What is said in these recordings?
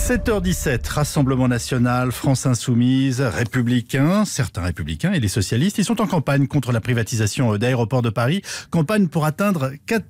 7h17, Rassemblement national, France insoumise, républicains, certains républicains et les socialistes, ils sont en campagne contre la privatisation euh, d'aéroports de Paris. Campagne pour atteindre 4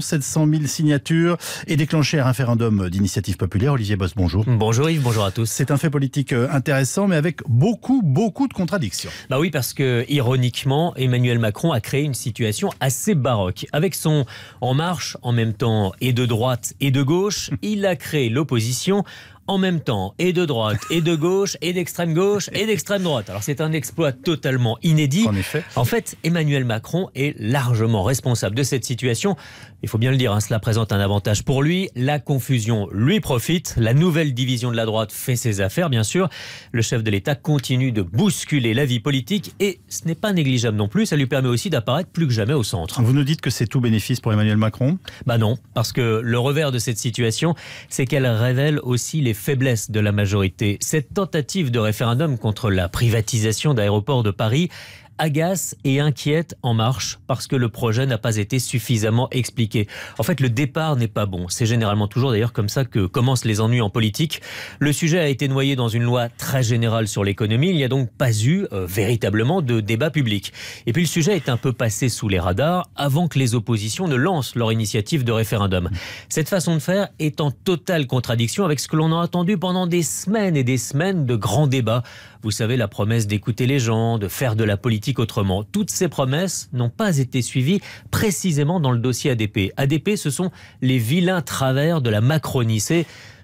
700 000 signatures et déclencher un référendum d'initiative populaire. Olivier Boss, bonjour. Bonjour Yves, bonjour à tous. C'est un fait politique euh, intéressant, mais avec beaucoup, beaucoup de contradictions. Bah oui, parce que, ironiquement, Emmanuel Macron a créé une situation assez baroque. Avec son En Marche, en même temps, et de droite et de gauche, il a créé l'opposition position en même temps et de droite et de gauche et d'extrême gauche et d'extrême droite. Alors c'est un exploit totalement inédit. En, en fait, Emmanuel Macron est largement responsable de cette situation. Il faut bien le dire, hein, cela présente un avantage pour lui. La confusion lui profite. La nouvelle division de la droite fait ses affaires, bien sûr. Le chef de l'État continue de bousculer la vie politique et ce n'est pas négligeable non plus. Ça lui permet aussi d'apparaître plus que jamais au centre. Vous nous dites que c'est tout bénéfice pour Emmanuel Macron Bah non, parce que le revers de cette situation, c'est qu'elle révèle aussi les faiblesse de la majorité. Cette tentative de référendum contre la privatisation d'aéroports de Paris agace et inquiète En Marche parce que le projet n'a pas été suffisamment expliqué. En fait, le départ n'est pas bon. C'est généralement toujours d'ailleurs comme ça que commencent les ennuis en politique. Le sujet a été noyé dans une loi très générale sur l'économie. Il n'y a donc pas eu euh, véritablement de débat public. Et puis le sujet est un peu passé sous les radars avant que les oppositions ne lancent leur initiative de référendum. Cette façon de faire est en totale contradiction avec ce que l'on a attendu pendant des semaines et des semaines de grands débats vous savez, la promesse d'écouter les gens, de faire de la politique autrement. Toutes ces promesses n'ont pas été suivies précisément dans le dossier ADP. ADP, ce sont les vilains travers de la Macronie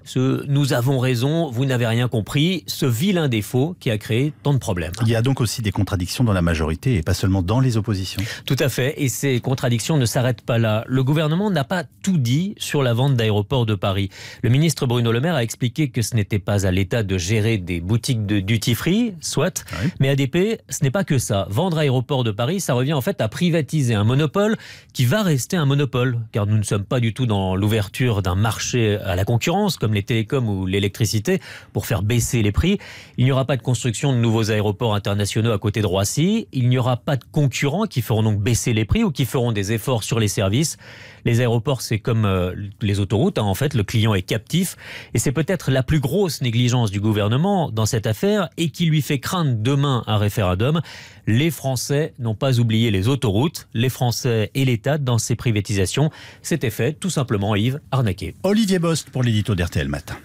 ce nous avons raison, vous n'avez rien compris, ce vilain défaut qui a créé tant de problèmes. Il y a donc aussi des contradictions dans la majorité et pas seulement dans les oppositions. Tout à fait, et ces contradictions ne s'arrêtent pas là. Le gouvernement n'a pas tout dit sur la vente d'aéroports de Paris. Le ministre Bruno Le Maire a expliqué que ce n'était pas à l'État de gérer des boutiques de duty-free, soit, ah mais ADP, ce n'est pas que ça. Vendre aéroports de Paris, ça revient en fait à privatiser un monopole qui va rester un monopole, car nous ne sommes pas du tout dans l'ouverture d'un marché à la concurrence, comme les télécoms ou l'électricité pour faire baisser les prix. Il n'y aura pas de construction de nouveaux aéroports internationaux à côté de Roissy. Il n'y aura pas de concurrents qui feront donc baisser les prix ou qui feront des efforts sur les services. Les aéroports, c'est comme euh, les autoroutes. Hein, en fait, le client est captif. Et c'est peut-être la plus grosse négligence du gouvernement dans cette affaire et qui lui fait craindre demain un référendum. Les Français n'ont pas oublié les autoroutes. Les Français et l'État dans ces privatisations c'était fait tout simplement, Yves, arnaquer. Olivier Bost pour l'édito d'RTL le matin.